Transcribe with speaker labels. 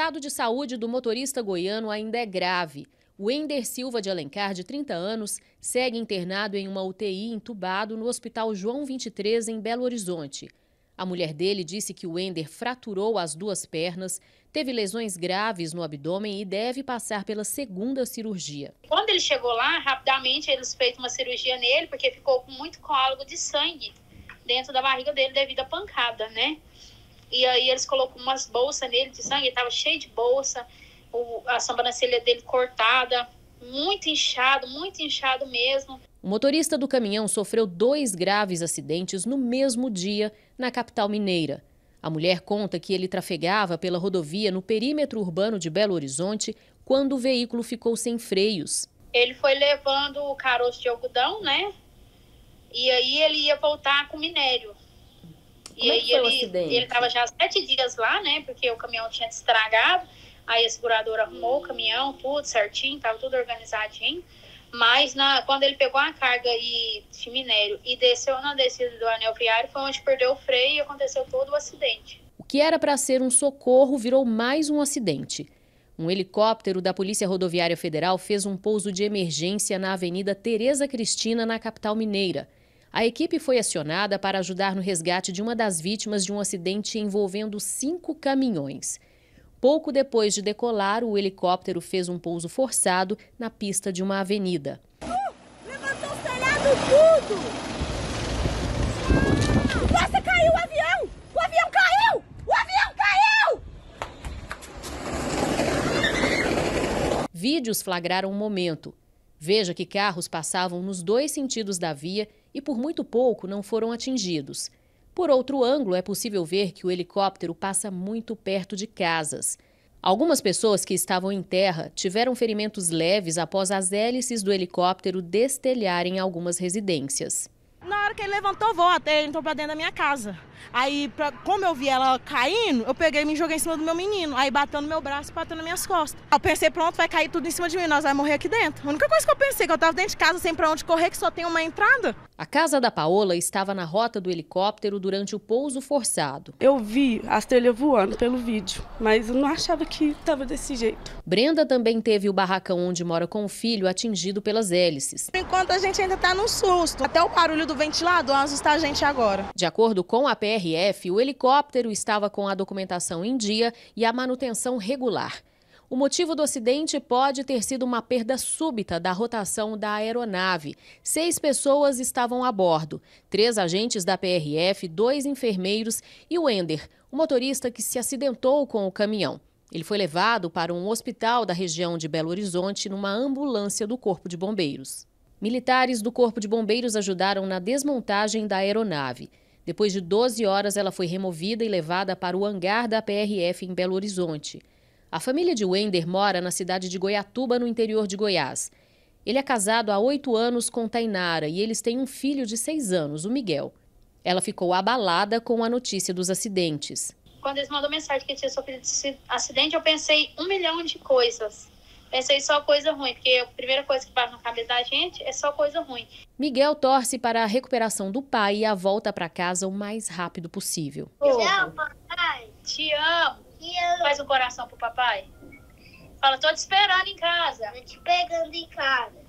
Speaker 1: estado de saúde do motorista goiano ainda é grave. O Ender Silva de Alencar, de 30 anos, segue internado em uma UTI entubado no Hospital João 23, em Belo Horizonte. A mulher dele disse que o Ender fraturou as duas pernas, teve lesões graves no abdômen e deve passar pela segunda cirurgia.
Speaker 2: Quando ele chegou lá, rapidamente eles fez uma cirurgia nele, porque ficou com muito coágulo de sangue dentro da barriga dele devido à pancada, né? E aí eles colocam umas bolsas nele de sangue, estava tava cheio de bolsa, o, a sobrancelha dele cortada, muito inchado, muito inchado mesmo.
Speaker 1: O motorista do caminhão sofreu dois graves acidentes no mesmo dia na capital mineira. A mulher conta que ele trafegava pela rodovia no perímetro urbano de Belo Horizonte quando o veículo ficou sem freios.
Speaker 2: Ele foi levando o caroço de algodão, né? E aí ele ia voltar com minério. Como e, é ele, ele tava já sete dias lá, né? Porque o caminhão tinha estragado. Aí a seguradora arrumou o caminhão, tudo certinho, tava tudo organizadinho. Mas na, quando ele pegou a carga e, de minério e desceu na descida do anel viário, foi onde perdeu o freio e aconteceu todo o acidente.
Speaker 1: O que era para ser um socorro virou mais um acidente. Um helicóptero da Polícia Rodoviária Federal fez um pouso de emergência na Avenida Tereza Cristina, na capital mineira. A equipe foi acionada para ajudar no resgate de uma das vítimas de um acidente envolvendo cinco caminhões. Pouco depois de decolar, o helicóptero fez um pouso forçado na pista de uma avenida. Uh, levantou o telhado tudo! Nossa, caiu o avião! O avião caiu! O avião caiu! Vídeos flagraram o momento. Veja que carros passavam nos dois sentidos da via e por muito pouco não foram atingidos. Por outro ângulo, é possível ver que o helicóptero passa muito perto de casas. Algumas pessoas que estavam em terra tiveram ferimentos leves após as hélices do helicóptero destelharem algumas residências. Na hora que ele levantou, vou até ele entrou pra dentro da minha casa. Aí, pra, como eu vi ela caindo, eu peguei e me joguei em cima do meu menino. Aí bateu no meu braço, bateu nas minhas costas. Eu pensei, pronto, vai cair tudo em cima de mim, nós vamos morrer aqui dentro. A única coisa que eu pensei, que eu tava dentro de casa sem pra onde correr, que só tem uma entrada. A casa da Paola estava na rota do helicóptero durante o pouso forçado. Eu vi as telhas voando pelo vídeo, mas eu não achava que tava desse jeito. Brenda também teve o barracão onde mora com o filho atingido pelas hélices. Enquanto a gente ainda tá no susto, até o barulho do ventilador onde a gente agora. De acordo com a PRF, o helicóptero estava com a documentação em dia e a manutenção regular. O motivo do acidente pode ter sido uma perda súbita da rotação da aeronave. Seis pessoas estavam a bordo: três agentes da PRF, dois enfermeiros e o Ender, o motorista que se acidentou com o caminhão. Ele foi levado para um hospital da região de Belo Horizonte numa ambulância do Corpo de Bombeiros. Militares do Corpo de Bombeiros ajudaram na desmontagem da aeronave. Depois de 12 horas, ela foi removida e levada para o hangar da PRF em Belo Horizonte. A família de Wender mora na cidade de Goiatuba, no interior de Goiás. Ele é casado há oito anos com Tainara e eles têm um filho de seis anos, o Miguel. Ela ficou abalada com a notícia dos acidentes.
Speaker 2: Quando eles mandaram mensagem que tinha sofrido acidente, eu pensei um milhão de coisas. Pensei só coisa ruim, porque a primeira coisa que passa na cabeça da gente é só coisa ruim.
Speaker 1: Miguel torce para a recuperação do pai e a volta para casa o mais rápido possível.
Speaker 2: Te amo, papai. Te amo. Te amo. Faz um coração pro papai. Fala, tô te esperando em casa. Tô te pegando em casa.